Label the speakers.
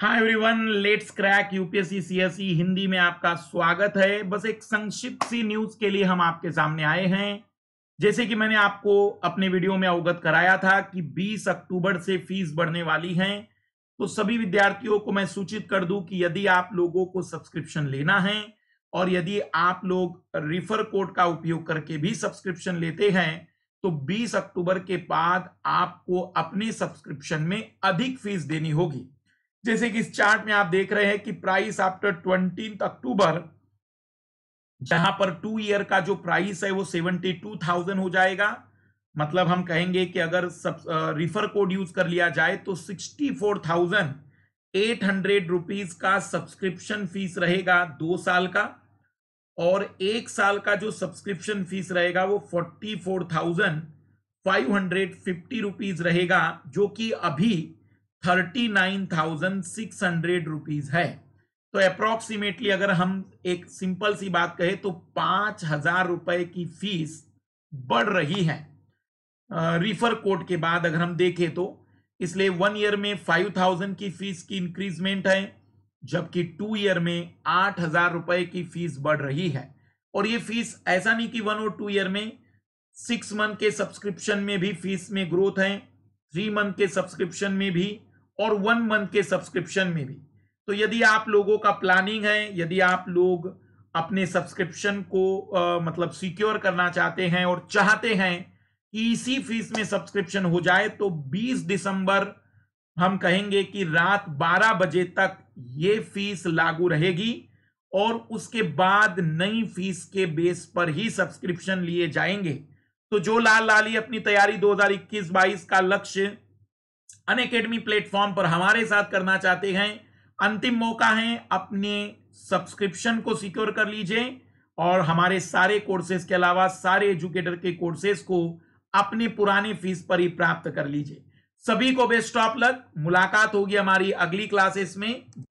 Speaker 1: hi everyone let's crack UPSC CSE Hindi में आपका स्वागत है बस एक संक्षिप्त सी न्यूज के लिए हम आपके सामने आए हैं जैसे कि मैंने आपको अपने वीडियो में अवगत कराया था कि 20 अक्टूबर से फीस बढ़ने वाली है तो सभी विद्यार्थियों को मैं सूचित कर दूं कि यदि आप लोगों को सब्सक्रिप्शन लेना है और यदि आप लोग रिफर कोड का उपयोग करके भी सब्सक्रिप्शन लेते हैं तो 20 अक्टूबर के बाद आपको अपने सब्सक्रिप्शन में अधिक फीस देनी होगी जैसे कि इस चार्ट में आप देख रहे हैं कि प्राइस आफ्टर ट्वेंटी अक्टूबर जहां पर टू ईयर का जो प्राइस है वो सेवेंटी टू थाउजेंड हो जाएगा मतलब हम कहेंगे कि अगर सब रिफर कोड यूज कर लिया जाए तो sixty four thousand eight hundred rupees का सब्सक्रिप्शन फीस रहेगा दो साल का और एक साल का जो सब्सक्रिप्शन फीस रहेगा वो forty four thousand five hundred fifty rupees रहेगा जो कि अभी thirty nine thousand six hundred rupees है तो अप्रोक्सीमेटली अगर हम एक सिंपल सी बात कहें तो पांच हजार रुपए की फीस बढ़ रही है रिफर कोड के बाद अगर हम देखें तो इसलिए वन ईयर में फाइव थाउजेंड की फीस की इंक्रीजमेंट है जबकि टू ईयर में आठ हजार रुपए की फीस बढ़ रही है और ये फीस ऐसा नहीं कि वन और टू ईयर में सिक्स मंथ के सब्सक्रिप्शन में भी फीस में ग्रोथ है थ्री मंथ के सब्सक्रिप्शन में भी और वन मंथ के सब्सक्रिप्शन में भी तो यदि आप लोगों का प्लानिंग है यदि आप लोग अपने सब्सक्रिप्शन को आ, मतलब सिक्योर करना चाहते हैं और चाहते हैं कि इसी फीस में सब्सक्रिप्शन हो जाए तो 20 दिसंबर हम कहेंगे कि रात 12 बजे तक ये फीस लागू रहेगी और उसके बाद नई फीस के बेस पर ही सब्सक्रिप्शन लिए जाएंगे तो जो लाल लाली अपनी तैयारी 2021-22 का लक्ष्य अन अकेडमी प्लेटफॉर्म पर हमारे साथ करना चाहते हैं अंतिम मौका है अपने सब्सक्रिप्शन को सिक्योर कर लीजिए और हमारे सारे कोर्सेज के अलावा सारे एजुकेटर के कोर्सेज को अपने पुराने फीस पर ही प्राप्त कर लीजिए सभी को बेस्ट ऑफ लक मुलाकात होगी हमारी अगली क्लासेस में